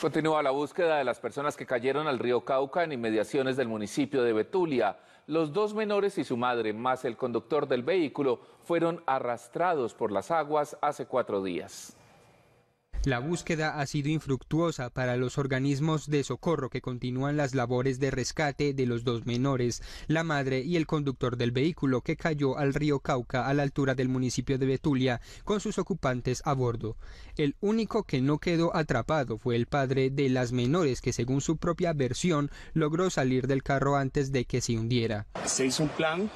Continúa la búsqueda de las personas que cayeron al río Cauca en inmediaciones del municipio de Betulia. Los dos menores y su madre, más el conductor del vehículo, fueron arrastrados por las aguas hace cuatro días. La búsqueda ha sido infructuosa para los organismos de socorro que continúan las labores de rescate de los dos menores, la madre y el conductor del vehículo que cayó al río Cauca a la altura del municipio de Betulia con sus ocupantes a bordo. El único que no quedó atrapado fue el padre de las menores que según su propia versión logró salir del carro antes de que se hundiera. Se hizo un plan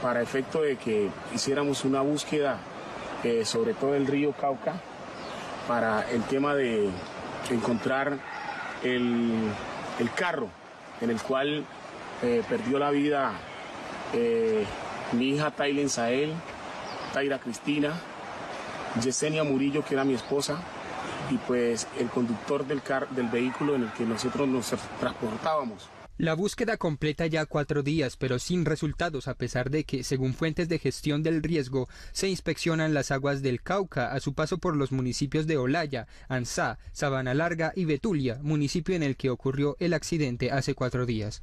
para efecto de que hiciéramos una búsqueda eh, sobre todo el río Cauca para el tema de encontrar el, carro en el cual eh, perdió la vida eh, mi hija Taylen Sael, Taira Cristina, Yesenia Murillo, que era mi esposa, y pues el conductor del, car del vehículo en el que nosotros nos transportábamos. La búsqueda completa ya cuatro días, pero sin resultados, a pesar de que, según fuentes de gestión del riesgo, se inspeccionan las aguas del Cauca a su paso por los municipios de Olaya, Anzá, Sabana Larga y Betulia, municipio en el que ocurrió el accidente hace cuatro días.